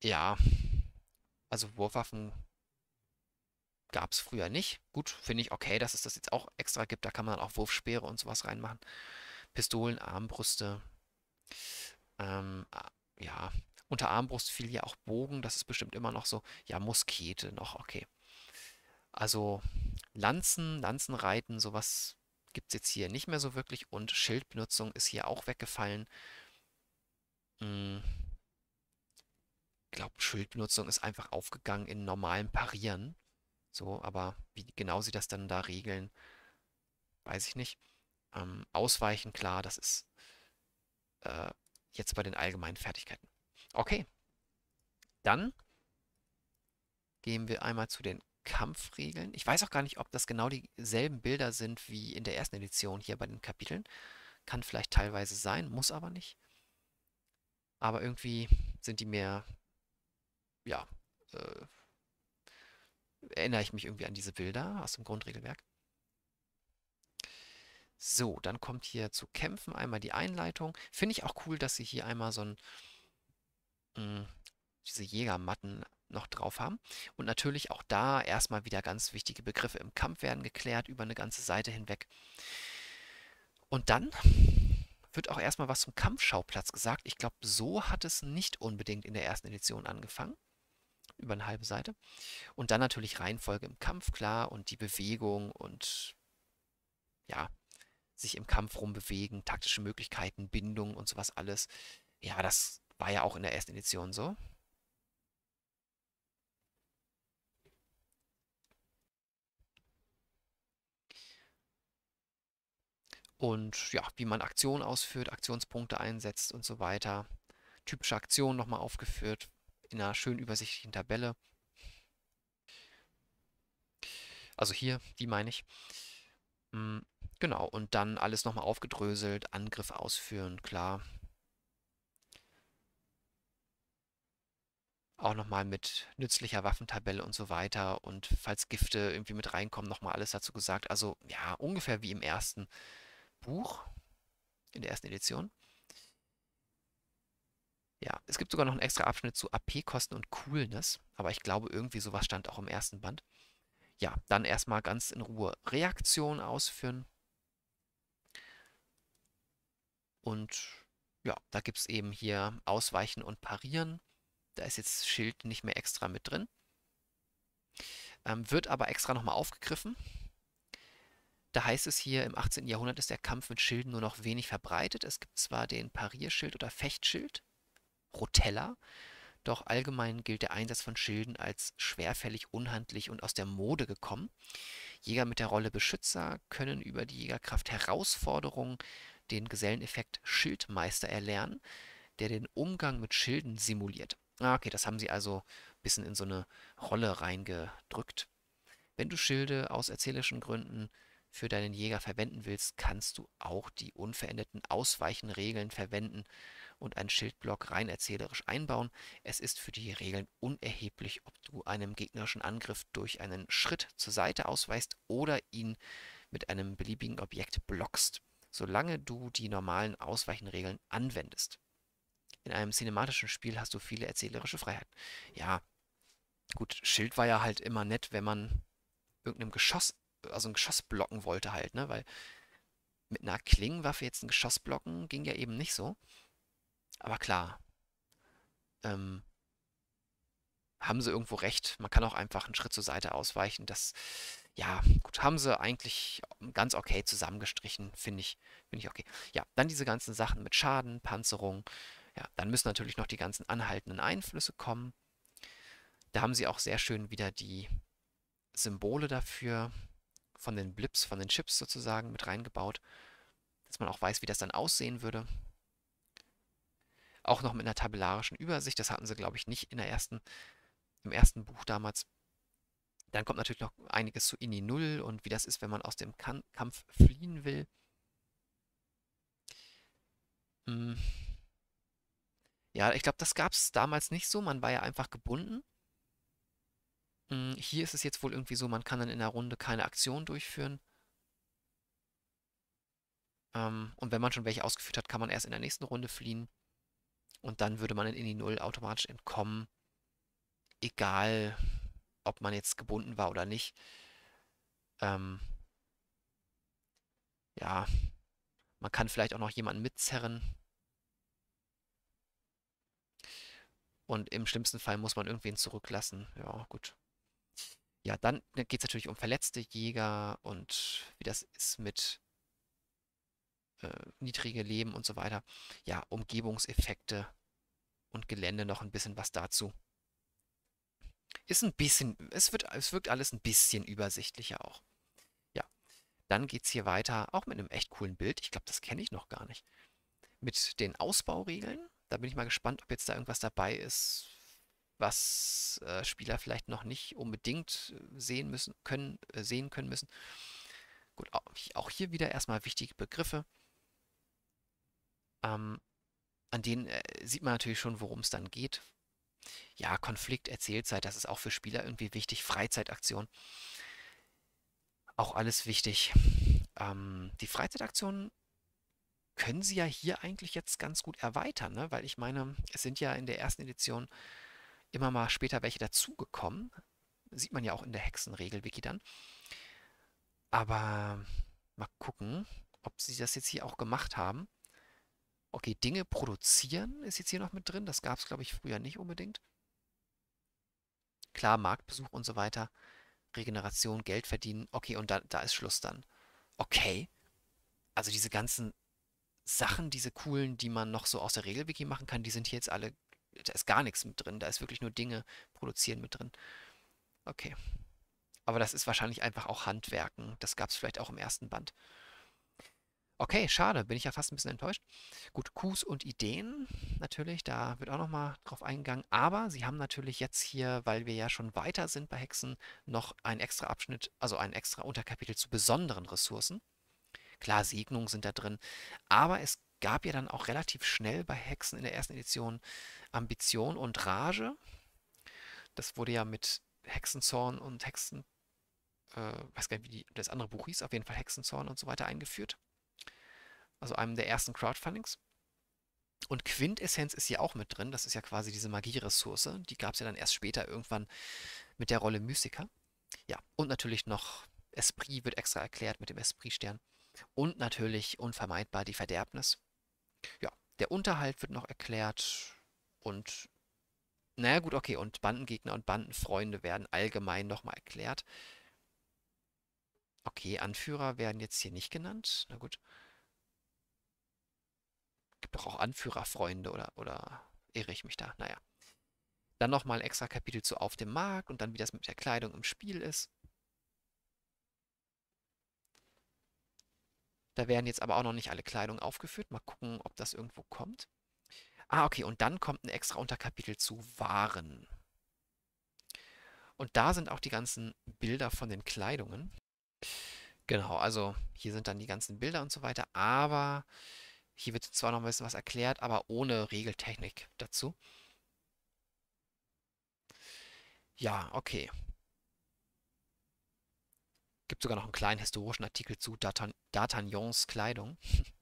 Speaker 1: Ja, also Wurfwaffen gab es früher nicht. Gut, finde ich okay, dass es das jetzt auch extra gibt. Da kann man auch Wurfspeere und sowas reinmachen. Pistolen, Armbrüste. Ähm, äh, ja, unter Armbrust fiel ja auch Bogen. Das ist bestimmt immer noch so. Ja, Muskete noch, okay. Also Lanzen, Lanzenreiten, sowas gibt es jetzt hier nicht mehr so wirklich und Schildbenutzung ist hier auch weggefallen. Hm. Ich glaube, Schildbenutzung ist einfach aufgegangen in normalem Parieren. So, aber wie genau sie das dann da regeln, weiß ich nicht. Ähm, ausweichen, klar, das ist äh, jetzt bei den allgemeinen Fertigkeiten. Okay. Dann gehen wir einmal zu den Kampfregeln. Ich weiß auch gar nicht, ob das genau dieselben Bilder sind wie in der ersten Edition hier bei den Kapiteln. Kann vielleicht teilweise sein, muss aber nicht. Aber irgendwie sind die mehr, ja, äh, erinnere ich mich irgendwie an diese Bilder aus dem Grundregelwerk. So, dann kommt hier zu Kämpfen einmal die Einleitung. Finde ich auch cool, dass sie hier einmal so ein, mh, mm, diese Jägermatten noch drauf haben. Und natürlich auch da erstmal wieder ganz wichtige Begriffe im Kampf werden geklärt über eine ganze Seite hinweg. Und dann wird auch erstmal was zum Kampfschauplatz gesagt. Ich glaube, so hat es nicht unbedingt in der ersten Edition angefangen. Über eine halbe Seite. Und dann natürlich Reihenfolge im Kampf, klar, und die Bewegung und ja, sich im Kampf rumbewegen, taktische Möglichkeiten, Bindung und sowas alles. Ja, das war ja auch in der ersten Edition so. und ja, wie man Aktionen ausführt, Aktionspunkte einsetzt und so weiter. Typische Aktionen nochmal aufgeführt in einer schön übersichtlichen Tabelle. Also hier, die meine ich. Mm, genau, und dann alles nochmal aufgedröselt, Angriff ausführen, klar. Auch nochmal mit nützlicher Waffentabelle und so weiter. Und falls Gifte irgendwie mit reinkommen, nochmal alles dazu gesagt. Also ja, ungefähr wie im ersten. Buch in der ersten Edition. Ja, es gibt sogar noch einen extra Abschnitt zu AP-Kosten und Coolness, aber ich glaube, irgendwie sowas stand auch im ersten Band. Ja, dann erstmal ganz in Ruhe Reaktion ausführen. Und ja, da gibt es eben hier Ausweichen und Parieren. Da ist jetzt Schild nicht mehr extra mit drin. Ähm, wird aber extra nochmal aufgegriffen. Da heißt es hier, im 18. Jahrhundert ist der Kampf mit Schilden nur noch wenig verbreitet. Es gibt zwar den Parierschild oder Fechtschild, Rotella, doch allgemein gilt der Einsatz von Schilden als schwerfällig, unhandlich und aus der Mode gekommen. Jäger mit der Rolle Beschützer können über die Jägerkraft Herausforderungen den Geselleneffekt Schildmeister erlernen, der den Umgang mit Schilden simuliert. Ah, okay, das haben sie also ein bisschen in so eine Rolle reingedrückt. Wenn du Schilde aus erzählerischen Gründen für deinen Jäger verwenden willst, kannst du auch die unveränderten Ausweichenregeln verwenden und einen Schildblock rein erzählerisch einbauen. Es ist für die Regeln unerheblich, ob du einem gegnerischen Angriff durch einen Schritt zur Seite ausweist oder ihn mit einem beliebigen Objekt blockst, solange du die normalen Ausweichenregeln anwendest. In einem cinematischen Spiel hast du viele erzählerische Freiheiten. Ja, gut, Schild war ja halt immer nett, wenn man irgendeinem Geschoss also ein Geschoss blocken wollte halt, ne? Weil mit einer Klingenwaffe jetzt ein Geschoss blocken ging ja eben nicht so. Aber klar, ähm, haben sie irgendwo recht. Man kann auch einfach einen Schritt zur Seite ausweichen. Das, ja, gut, haben sie eigentlich ganz okay zusammengestrichen, finde ich, finde ich okay. Ja, dann diese ganzen Sachen mit Schaden, Panzerung. Ja, dann müssen natürlich noch die ganzen anhaltenden Einflüsse kommen. Da haben sie auch sehr schön wieder die Symbole dafür von den Blips, von den Chips sozusagen mit reingebaut, dass man auch weiß, wie das dann aussehen würde. Auch noch mit einer tabellarischen Übersicht, das hatten sie, glaube ich, nicht in der ersten, im ersten Buch damals. Dann kommt natürlich noch einiges zu INI 0 und wie das ist, wenn man aus dem kan Kampf fliehen will. Hm. Ja, ich glaube, das gab es damals nicht so. Man war ja einfach gebunden. Hm, hier ist es jetzt wohl irgendwie so, man kann dann in der Runde keine Aktion durchführen. Ähm, und wenn man schon welche ausgeführt hat, kann man erst in der nächsten Runde fliehen. Und dann würde man in die Null automatisch entkommen. Egal, ob man jetzt gebunden war oder nicht. Ähm, ja, man kann vielleicht auch noch jemanden mitzerren. Und im schlimmsten Fall muss man irgendwen zurücklassen. Ja, gut. Ja, dann geht es natürlich um verletzte Jäger und wie das ist mit äh, niedrige Leben und so weiter. Ja, Umgebungseffekte und Gelände noch ein bisschen was dazu. Ist ein bisschen, es, wird, es wirkt alles ein bisschen übersichtlicher auch. Ja, dann geht es hier weiter, auch mit einem echt coolen Bild. Ich glaube, das kenne ich noch gar nicht. Mit den Ausbauregeln. Da bin ich mal gespannt, ob jetzt da irgendwas dabei ist, was äh, Spieler vielleicht noch nicht unbedingt äh, sehen müssen, können, äh, sehen können müssen. Gut, auch hier wieder erstmal wichtige Begriffe. Ähm, an denen äh, sieht man natürlich schon, worum es dann geht. Ja, Konflikt, Erzählzeit, das ist auch für Spieler irgendwie wichtig. Freizeitaktion, auch alles wichtig. Ähm, die Freizeitaktionen können sie ja hier eigentlich jetzt ganz gut erweitern, ne? weil ich meine, es sind ja in der ersten Edition immer mal später welche dazugekommen. Sieht man ja auch in der Hexenregel-Wiki dann. Aber mal gucken, ob sie das jetzt hier auch gemacht haben. Okay, Dinge produzieren ist jetzt hier noch mit drin. Das gab es, glaube ich, früher nicht unbedingt. Klar, Marktbesuch und so weiter. Regeneration, Geld verdienen. Okay, und da, da ist Schluss dann. Okay. Also diese ganzen Sachen, diese coolen, die man noch so aus der Regelwiki machen kann, die sind hier jetzt alle da ist gar nichts mit drin. Da ist wirklich nur Dinge produzieren mit drin. Okay. Aber das ist wahrscheinlich einfach auch Handwerken. Das gab es vielleicht auch im ersten Band. Okay, schade, bin ich ja fast ein bisschen enttäuscht. Gut, Qs und Ideen, natürlich, da wird auch nochmal drauf eingegangen. Aber sie haben natürlich jetzt hier, weil wir ja schon weiter sind bei Hexen, noch einen extra Abschnitt, also ein extra Unterkapitel zu besonderen Ressourcen. Klar, Segnungen sind da drin. Aber es gab ja dann auch relativ schnell bei Hexen in der ersten Edition Ambition und Rage. Das wurde ja mit Hexenzorn und Hexen, äh, weiß gar nicht, wie die, das andere Buch hieß, auf jeden Fall Hexenzorn und so weiter eingeführt. Also einem der ersten Crowdfundings. Und Quintessenz ist hier auch mit drin. Das ist ja quasi diese Magieressource. Die gab es ja dann erst später irgendwann mit der Rolle Mystiker. Ja, und natürlich noch Esprit wird extra erklärt mit dem Esprit-Stern. Und natürlich unvermeidbar die Verderbnis. Ja, der Unterhalt wird noch erklärt. Und naja gut, okay, und Bandengegner und Bandenfreunde werden allgemein nochmal erklärt. Okay, Anführer werden jetzt hier nicht genannt. Na gut. Gibt doch auch Anführerfreunde oder, oder irre ich mich da? Naja. Dann nochmal ein extra Kapitel zu Auf dem Markt und dann, wie das mit der Kleidung im Spiel ist. Da werden jetzt aber auch noch nicht alle Kleidung aufgeführt. Mal gucken, ob das irgendwo kommt. Ah, okay, und dann kommt ein extra Unterkapitel zu Waren. Und da sind auch die ganzen Bilder von den Kleidungen. Genau, also hier sind dann die ganzen Bilder und so weiter, aber hier wird zwar noch ein bisschen was erklärt, aber ohne Regeltechnik dazu. Ja, okay. Gibt sogar noch einen kleinen historischen Artikel zu D'Artagnans Kleidung. *laughs*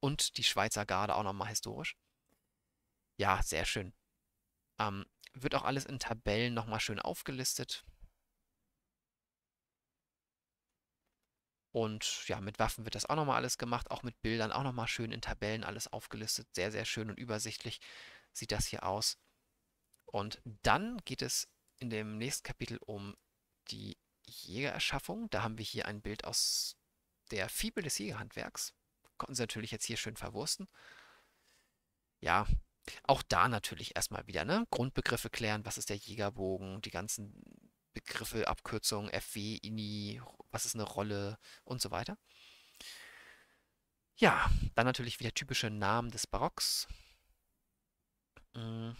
Speaker 1: und die Schweizer Garde auch nochmal historisch. Ja, sehr schön. Ähm, wird auch alles in Tabellen nochmal schön aufgelistet. Und ja, mit Waffen wird das auch nochmal alles gemacht, auch mit Bildern, auch nochmal schön in Tabellen alles aufgelistet. Sehr, sehr schön und übersichtlich sieht das hier aus. Und dann geht es in dem nächsten Kapitel um die Jägererschaffung. Da haben wir hier ein Bild aus der Fibel des Jägerhandwerks. Konnten sie natürlich jetzt hier schön verwursten. Ja, auch da natürlich erstmal wieder, ne? Grundbegriffe klären, was ist der Jägerbogen, die ganzen Begriffe, Abkürzungen, FW, INI, was ist eine Rolle und so weiter. Ja, dann natürlich wieder typische Namen des Barocks. Hm,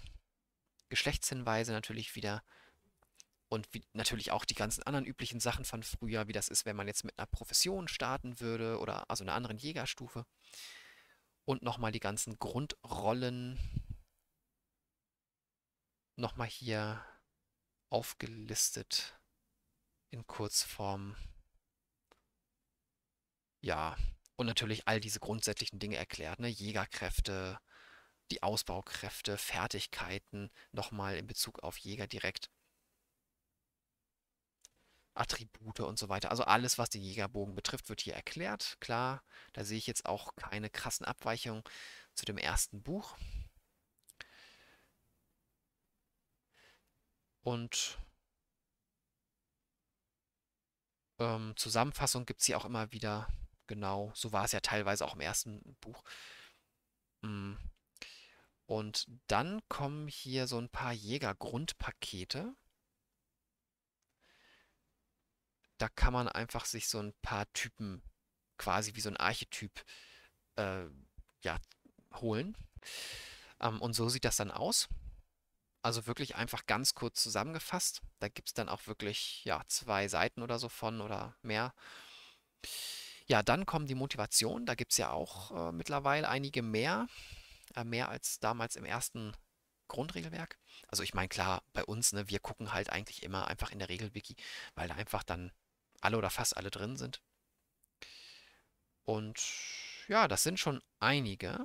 Speaker 1: Geschlechtshinweise natürlich wieder und wie, natürlich auch die ganzen anderen üblichen Sachen von früher, wie das ist, wenn man jetzt mit einer Profession starten würde oder also einer anderen Jägerstufe. Und nochmal die ganzen Grundrollen nochmal hier aufgelistet in Kurzform. Ja, und natürlich all diese grundsätzlichen Dinge erklärt, ne? Jägerkräfte, die Ausbaukräfte, Fertigkeiten, nochmal in Bezug auf Jäger direkt Attribute und so weiter. Also alles, was den Jägerbogen betrifft, wird hier erklärt. Klar, da sehe ich jetzt auch keine krassen Abweichungen zu dem ersten Buch. Und ähm, Zusammenfassung gibt es hier auch immer wieder. Genau, so war es ja teilweise auch im ersten Buch. Mm. Und dann kommen hier so ein paar Jägergrundpakete. grundpakete da kann man einfach sich so ein paar Typen quasi wie so ein Archetyp äh, ja, holen. Ähm, und so sieht das dann aus. Also wirklich einfach ganz kurz zusammengefasst. Da gibt es dann auch wirklich ja, zwei Seiten oder so von oder mehr. Ja, dann kommen die Motivationen. Da gibt es ja auch äh, mittlerweile einige mehr. Äh, mehr als damals im ersten Grundregelwerk. Also ich meine, klar, bei uns, ne, wir gucken halt eigentlich immer einfach in der Regelwiki, weil da einfach dann alle oder fast alle drin sind. Und ja, das sind schon einige.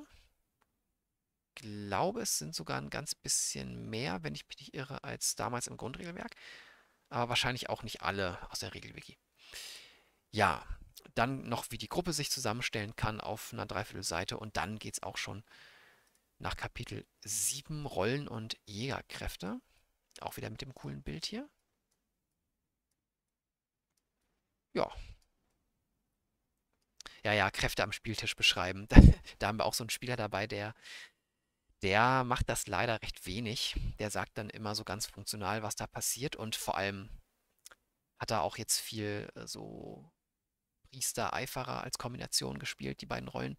Speaker 1: Ich glaube, es sind sogar ein ganz bisschen mehr, wenn ich mich nicht irre, als damals im Grundregelwerk. Aber wahrscheinlich auch nicht alle aus der Regelwiki. Ja, dann noch, wie die Gruppe sich zusammenstellen kann auf einer Dreiviertelseite. Und dann geht es auch schon nach Kapitel 7 Rollen und Jägerkräfte. Auch wieder mit dem coolen Bild hier. Ja. Ja, ja, Kräfte am Spieltisch beschreiben. *laughs* da haben wir auch so einen Spieler dabei, der, der macht das leider recht wenig. Der sagt dann immer so ganz funktional, was da passiert und vor allem hat er auch jetzt viel äh, so Priester, Eiferer als Kombination gespielt, die beiden Rollen.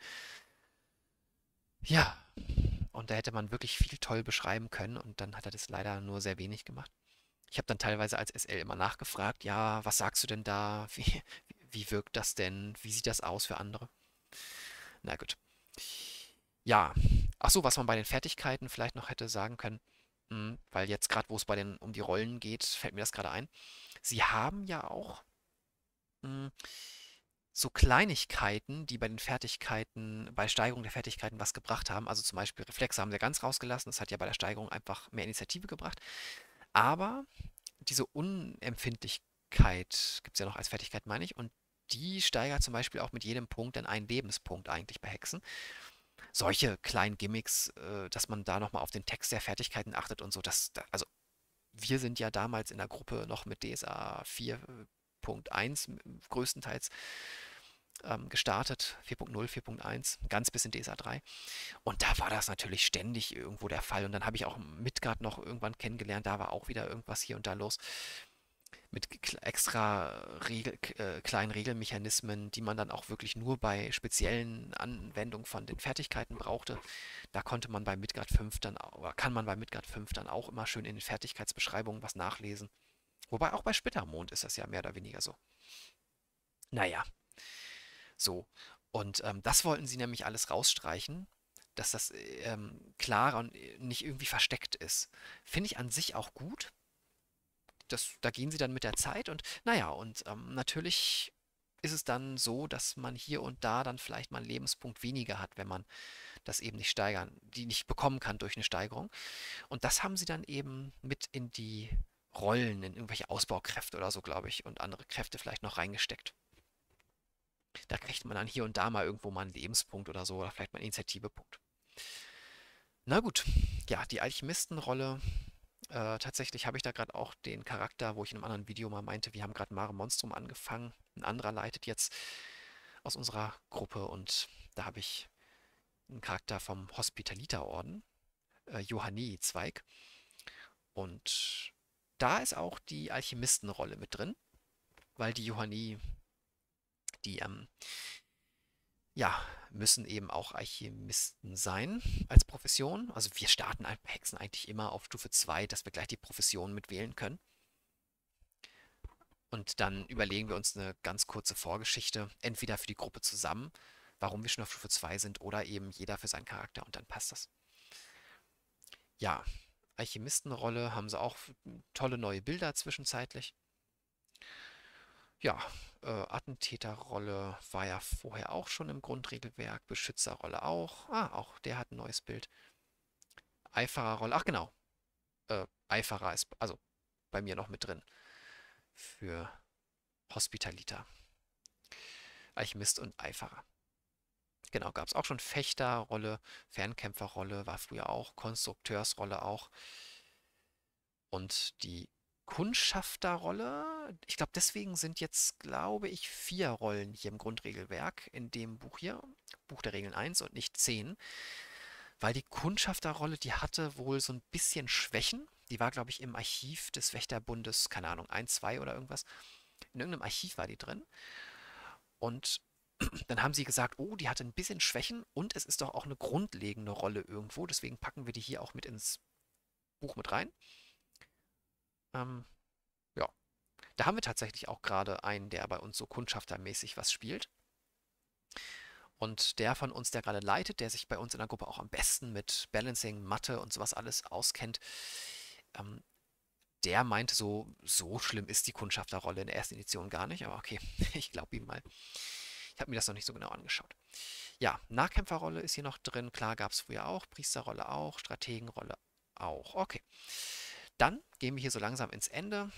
Speaker 1: Ja, und da hätte man wirklich viel toll beschreiben können und dann hat er das leider nur sehr wenig gemacht ich habe dann teilweise als SL immer nachgefragt, ja, was sagst du denn da? *laughs* Wie, wie wirkt das denn? Wie sieht das aus für andere? Na gut. Ja, ach so, was man bei den Fertigkeiten vielleicht noch hätte sagen können, mh, hm, weil jetzt gerade, wo es bei den um die Rollen geht, fällt mir das gerade ein. Sie haben ja auch mh, hm, so Kleinigkeiten, die bei den Fertigkeiten, bei Steigerung der Fertigkeiten was gebracht haben. Also zum Beispiel Reflexe haben sie ganz rausgelassen. Das hat ja bei der Steigerung einfach mehr Initiative gebracht. Aber diese Unempfindlichkeit gibt es ja noch als Fertigkeit, meine ich, und die steigert zum Beispiel auch mit jedem Punkt dann einen Lebenspunkt eigentlich bei Hexen. Solche kleinen Gimmicks, äh, dass man da nochmal auf den Text der Fertigkeiten achtet und so, das, da, also wir sind ja damals in der Gruppe noch mit DSA 4.1 größtenteils ähm, gestartet, 4.0, 4.1, ganz bis in DSA 3. Und da war das natürlich ständig irgendwo der Fall. Und dann habe ich auch Midgard noch irgendwann kennengelernt, da war auch wieder irgendwas hier und da los mit extra Regel, äh, kleinen Regelmechanismen, die man dann auch wirklich nur bei speziellen Anwendungen von den Fertigkeiten brauchte. Da konnte man bei Midgard 5 dann, oder kann man bei Midgard 5 dann auch immer schön in den Fertigkeitsbeschreibungen was nachlesen. Wobei auch bei Splittermond ist das ja mehr oder weniger so. Naja, so. Und ähm, das wollten sie nämlich alles rausstreichen, dass das ähm, klarer und äh, nicht irgendwie versteckt ist. Finde ich an sich auch gut. Das, da gehen sie dann mit der Zeit und naja, und ähm, natürlich ist es dann so, dass man hier und da dann vielleicht mal einen Lebenspunkt weniger hat, wenn man das eben nicht steigern, die nicht bekommen kann durch eine Steigerung. Und das haben sie dann eben mit in die Rollen, in irgendwelche Ausbaukräfte oder so, glaube ich, und andere Kräfte vielleicht noch reingesteckt. Da kriegt man dann hier und da mal irgendwo mal einen Lebenspunkt oder so oder vielleicht mal einen Initiativepunkt. Na gut, ja, die Alchemistenrolle. Äh, tatsächlich habe ich da gerade auch den Charakter, wo ich in einem anderen Video mal meinte, wir haben gerade Mare Monstrum angefangen. Ein anderer leitet jetzt aus unserer Gruppe und da habe ich einen Charakter vom Hospitaliterorden, äh, Johanni Zweig. Und da ist auch die Alchemistenrolle mit drin, weil die Johanni die ähm, ja, müssen eben auch Alchemisten sein als Profession. Also wir starten Hexen eigentlich immer auf Stufe 2, dass wir gleich die Profession mitwählen können. Und dann überlegen wir uns eine ganz kurze Vorgeschichte, entweder für die Gruppe zusammen, warum wir schon auf Stufe 2 sind, oder eben jeder für seinen Charakter und dann passt das. Ja, Alchemistenrolle haben sie auch tolle neue Bilder zwischenzeitlich ja, äh, Attentäterrolle war ja vorher auch schon im Grundregelwerk, Beschützerrolle auch. Ah, auch der hat ein neues Bild. Eifererrolle, ach genau. Äh, Eiferer ist also bei mir noch mit drin. Für Hospitaliter. Alchemist und Eiferer. Genau, gab es auch schon Fechterrolle, Fernkämpferrolle, war früher auch, Konstrukteursrolle auch. Und die Kundschafterrolle. Ich glaube, deswegen sind jetzt, glaube ich, vier Rollen hier im Grundregelwerk in dem Buch hier, Buch der Regeln 1 und nicht 10, weil die Kundschafterrolle, die hatte wohl so ein bisschen Schwächen. Die war, glaube ich, im Archiv des Wächterbundes, keine Ahnung, 1, 2 oder irgendwas. In irgendeinem Archiv war die drin. Und *clears throat* dann haben sie gesagt, oh, die hatte ein bisschen Schwächen und es ist doch auch eine grundlegende Rolle irgendwo. Deswegen packen wir die hier auch mit ins Buch mit rein. Ähm, ja. Da haben wir tatsächlich auch gerade einen, der bei uns so kundschaftermäßig was spielt. Und der von uns, der gerade leitet, der sich bei uns in der Gruppe auch am besten mit Balancing, Mathe und sowas alles auskennt, ähm, der meinte so, so schlimm ist die Kundschafterrolle in der ersten Edition gar nicht, aber okay, *laughs* ich glaube ihm mal. Ich habe mir das noch nicht so genau angeschaut. Ja, Nahkämpferrolle ist hier noch drin, klar gab es früher auch, Priesterrolle auch, Strategenrolle auch. Okay. Dann gehen wir hier so langsam ins Ende.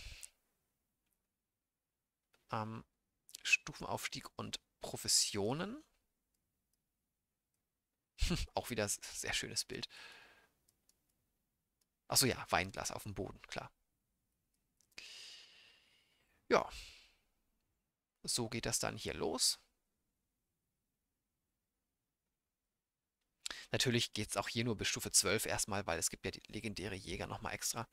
Speaker 1: Ähm, Stufenaufstieg und Professionen. *laughs* Auch wieder ein sehr schönes Bild. Achso ja, Weinglas auf dem Boden, klar. Ja. So geht das dann hier los. Natürlich geht es auch hier nur bis Stufe 12 erstmal, weil es gibt ja die legendäre Jäger nochmal extra.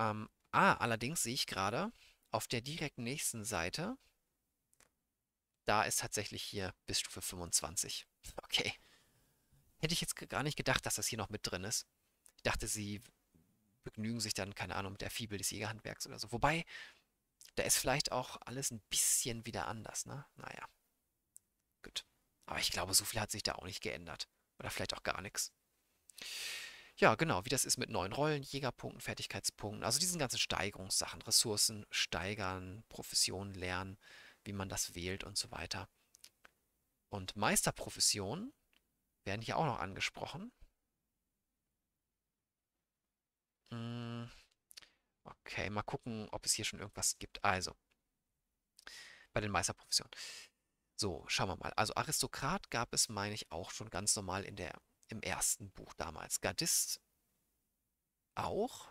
Speaker 1: Ähm, ah, allerdings sehe ich gerade auf der direkt nächsten Seite, da ist tatsächlich hier bis Stufe 25. *laughs* Okay. Hätte ich jetzt gar nicht gedacht, dass das hier noch mit drin ist. Ich dachte, sie begnügen sich dann, keine Ahnung, mit der Fibel des Jägerhandwerks oder so. Wobei, da ist vielleicht auch alles ein bisschen wieder anders, ne? Naja. Gut. Aber ich glaube, so viel hat sich da auch nicht geändert. Oder vielleicht auch gar nichts. Ja, genau, wie das ist mit neuen Rollen, Jägerpunkten, Fertigkeitspunkten, also diesen ganzen Steigerungssachen, Ressourcen steigern, Professionen lernen, wie man das wählt und so weiter. Und Meisterprofessionen werden hier auch noch angesprochen. Hm, okay, mal gucken, ob es hier schon irgendwas gibt. Also, bei den Meisterprofessionen. So, schauen wir mal. Also Aristokrat gab es, meine ich, auch schon ganz normal in der im ersten Buch damals. Gardist auch.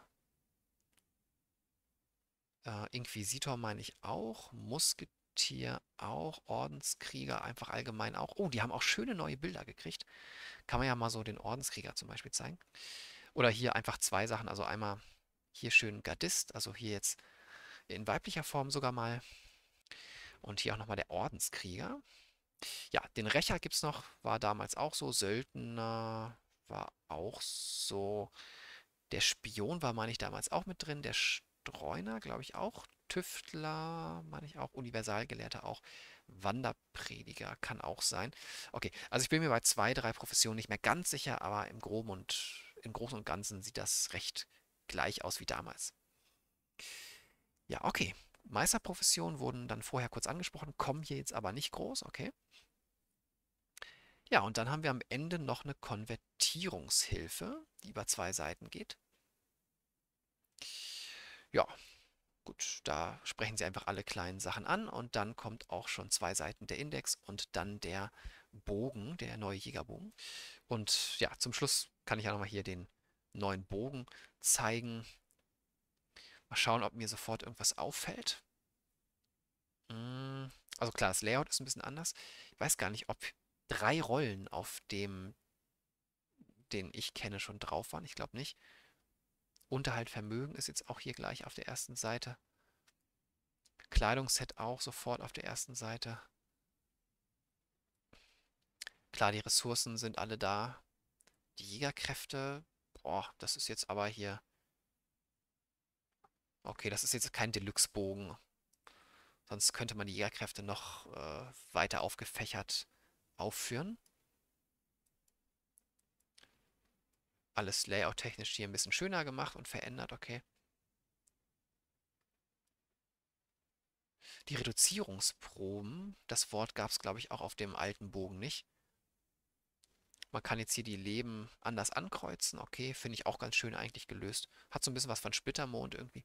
Speaker 1: Äh, Inquisitor meine ich auch. Musketier auch. Ordenskrieger einfach allgemein auch. Oh, die haben auch schöne neue Bilder gekriegt. Kann man ja mal so den Ordenskrieger zum Beispiel zeigen. Oder hier einfach zwei Sachen. Also einmal hier schön Gardist, also hier jetzt in weiblicher Form sogar mal. Und hier auch nochmal der Ordenskrieger. Ja, den Recher gibt es noch, war damals auch so. Söldner war auch so. Der Spion war, meine ich, damals auch mit drin. Der Streuner, glaube ich, auch. Tüftler, meine ich auch. Universalgelehrter auch. Wanderprediger kann auch sein. Okay, also ich bin mir bei zwei, drei Professionen nicht mehr ganz sicher, aber im Groben und im Großen und Ganzen sieht das recht gleich aus wie damals. Ja, okay. Meisterprofessionen wurden dann vorher kurz angesprochen, kommen hier jetzt aber nicht groß, okay? Ja, und dann haben wir am Ende noch eine Konvertierungshilfe, die über zwei Seiten geht. Ja, gut, da sprechen Sie einfach alle kleinen Sachen an und dann kommt auch schon zwei Seiten der Index und dann der Bogen, der neue Jägerbogen. Und ja, zum Schluss kann ich ja nochmal hier den neuen Bogen zeigen. Mal schauen, ob mir sofort irgendwas auffällt. Hm, also klar, das Layout ist ein bisschen anders. Ich weiß gar nicht, ob drei Rollen auf dem, den ich kenne, schon drauf waren. Ich glaube nicht. Unterhalt Vermögen ist jetzt auch hier gleich auf der ersten Seite. Kleidungsset auch sofort auf der ersten Seite. Klar, die Ressourcen sind alle da. Die Jägerkräfte, boah, das ist jetzt aber hier. Okay, das ist jetzt kein Deluxe-Bogen. Sonst könnte man die Jägerkräfte noch äh, weiter aufgefächert aufführen. Alles layout-technisch hier ein bisschen schöner gemacht und verändert, okay. Die Reduzierungsproben, das Wort gab es, glaube ich, auch auf dem alten Bogen nicht. Man kann jetzt hier die Leben anders ankreuzen. Okay, finde ich auch ganz schön eigentlich gelöst. Hat so ein bisschen was von Splittermond irgendwie.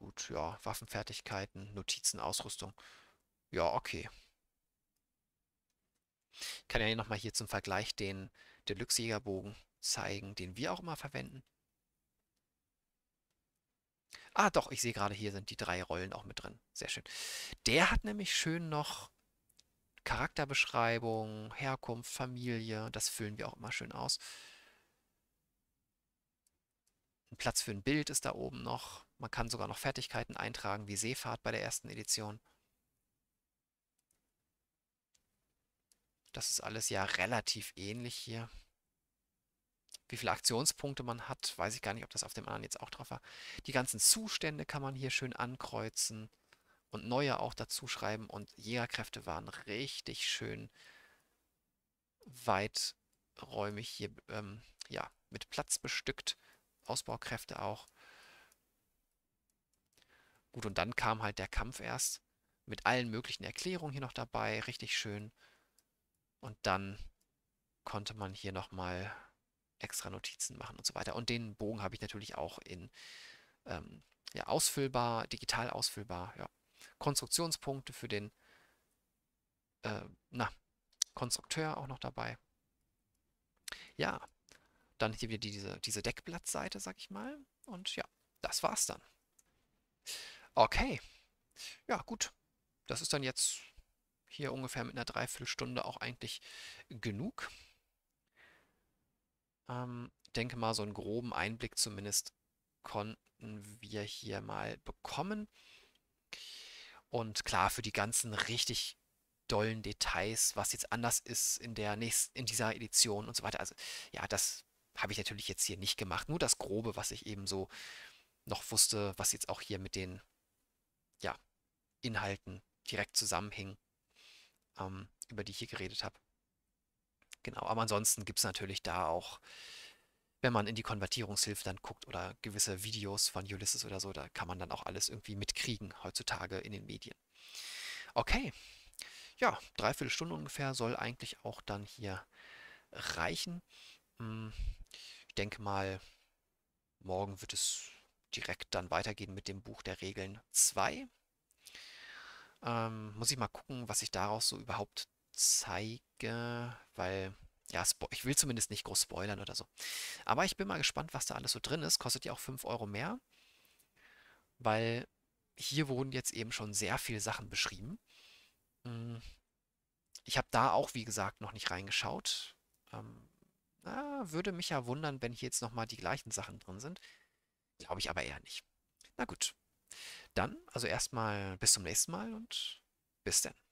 Speaker 1: Gut, ja, Waffenfertigkeiten, Notizen, Ausrüstung. Ja, okay. Ich kann ja nochmal hier zum Vergleich den Deluxe-Jägerbogen zeigen, den wir auch immer verwenden. Ah, doch, ich sehe gerade, hier sind die drei Rollen auch mit drin. Sehr schön. Der hat nämlich schön noch Charakterbeschreibung, Herkunft, Familie. Das füllen wir auch immer schön aus. Ein Platz für ein Bild ist da oben noch. Man kann sogar noch Fertigkeiten eintragen wie Seefahrt bei der ersten Edition. Das ist alles ja relativ ähnlich hier. Wie viele Aktionspunkte man hat, weiß ich gar nicht, ob das auf dem anderen jetzt auch drauf war. Die ganzen Zustände kann man hier schön ankreuzen und neue auch dazu schreiben. Und Jägerkräfte waren richtig schön weiträumig hier ähm, ja, mit Platz bestückt. Ausbaukräfte auch. Gut, und dann kam halt der Kampf erst mit allen möglichen Erklärungen hier noch dabei, richtig schön. Und dann konnte man hier nochmal extra Notizen machen und so weiter. Und den Bogen habe ich natürlich auch in ähm, ja, ausfüllbar, digital ausfüllbar, ja. Konstruktionspunkte für den äh, na, Konstrukteur auch noch dabei. Ja, dann hier wieder diese, diese Deckblattseite, sag ich mal. Und ja, das war's dann. Okay. Ja, gut. Das ist dann jetzt hier ungefähr mit einer Dreiviertelstunde auch eigentlich genug. Ähm, denke mal, so einen groben Einblick zumindest konnten wir hier mal bekommen. Und klar, für die ganzen richtig dollen Details, was jetzt anders ist in der nächsten, in dieser Edition und so weiter. Also ja, das habe ich natürlich jetzt hier nicht gemacht. Nur das Grobe, was ich eben so noch wusste, was jetzt auch hier mit den ja, Inhalten direkt zusammenhängen, ähm, über die ich hier geredet habe. Genau, aber ansonsten gibt es natürlich da auch, wenn man in die Konvertierungshilfe dann guckt oder gewisse Videos von Ulysses oder so, da kann man dann auch alles irgendwie mitkriegen heutzutage in den Medien. Okay, ja, dreiviertel Stunde ungefähr soll eigentlich auch dann hier reichen. Hm, ich denke mal, morgen wird es direkt dann weitergehen mit dem Buch der Regeln 2. Ähm, muss ich mal gucken, was ich daraus so überhaupt zeige, weil ja, ich will zumindest nicht groß spoilern oder so. Aber ich bin mal gespannt, was da alles so drin ist. Kostet ja auch 5 Euro mehr, weil hier wurden jetzt eben schon sehr viele Sachen beschrieben. Hm. Ich habe da auch, wie gesagt, noch nicht reingeschaut. Ähm, na, würde mich ja wundern, wenn hier jetzt nochmal die gleichen Sachen drin sind. Glaube ich aber eher nicht. Na gut. Dann also erstmal bis zum nächsten Mal und bis dann.